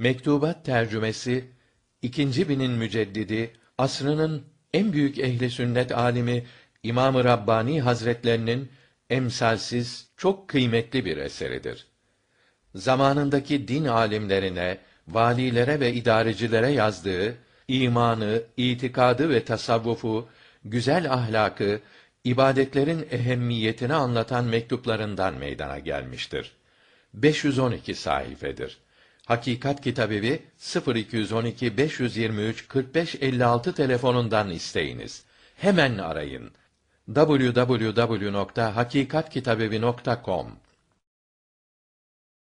Mektubat tercümesi ikinci binin müceddidi asrının en büyük ehli sünnet alimi İmam-ı Rabbani Hazretlerinin emsalsiz çok kıymetli bir eseridir. Zamanındaki din alimlerine, valilere ve idarecilere yazdığı imanı, itikadı ve tasavvufu, güzel ahlakı, ibadetlerin ehemmiyetini anlatan mektuplarından meydana gelmiştir. 512 sayfedir. Hakikat Kitabevi 0212 523 4556 telefonundan isteyiniz. Hemen arayın. www.hakikatkitabevi.com